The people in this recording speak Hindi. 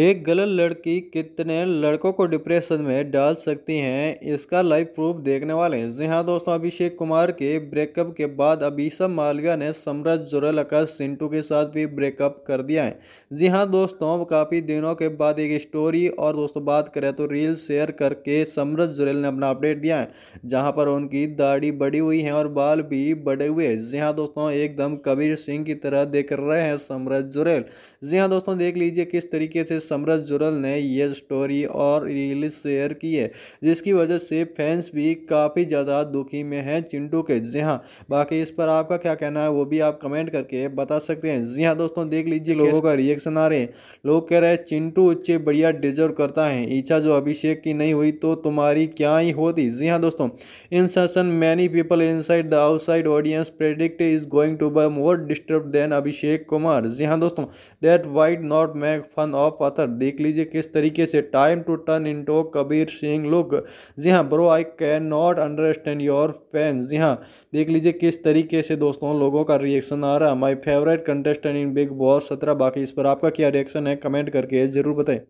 एक गलत लड़की कितने लड़कों को डिप्रेशन में डाल सकती हैं इसका लाइव प्रूफ देखने वाले हैं जी हाँ दोस्तों अभिषेक कुमार के ब्रेकअप के बाद अभिषम मालविया ने समरज जुरल अकाश सिंटू के साथ भी ब्रेकअप कर दिया है जी हाँ दोस्तों काफ़ी दिनों के बाद एक स्टोरी और दोस्तों बात करें तो रील शेयर करके समरज जुरल ने अपना अपडेट दिया है जहाँ पर उनकी दाढ़ी बड़ी हुई है और बाल भी बड़े हुए हैं जी हाँ दोस्तों एकदम कबीर सिंह की तरह देख रहे हैं समरज जुरैल जी हाँ दोस्तों देख लीजिए किस तरीके से समरस जुरल ने यह स्टोरी और रील शेयर की है जिसकी वजह से फैंस भी काफ़ी ज़्यादा दुखी में हैं चिंटू के जी हाँ बाकी इस पर आपका क्या कहना है वो भी आप कमेंट करके बता सकते हैं जी हाँ दोस्तों देख लीजिए लोगों का रिएक्शन आ रहे हैं लोग कह रहे हैं चिंटू उच्चे बढ़िया डिजर्व करता है इच्छा जो अभिषेक की नहीं हुई तो तुम्हारी क्या ही होती जी हाँ दोस्तों in session many people inside the outside audience predict is going to be more disturb than Abhishek Kumar ji हाँ दोस्तों that wait not make fun of other master देख लीजिए किस तरीके से time to turn into Kabir Singh look जी हाँ bro I can not understand your fans जी हाँ देख लीजिए किस तरीके से दोस्तों लोगों का रिएक्शन आ रहा my favourite contestant in Bigg Boss सत्रह बाकी इस पर आपका क्या रिएक्शन है कमेंट करके ज़रूर बताएं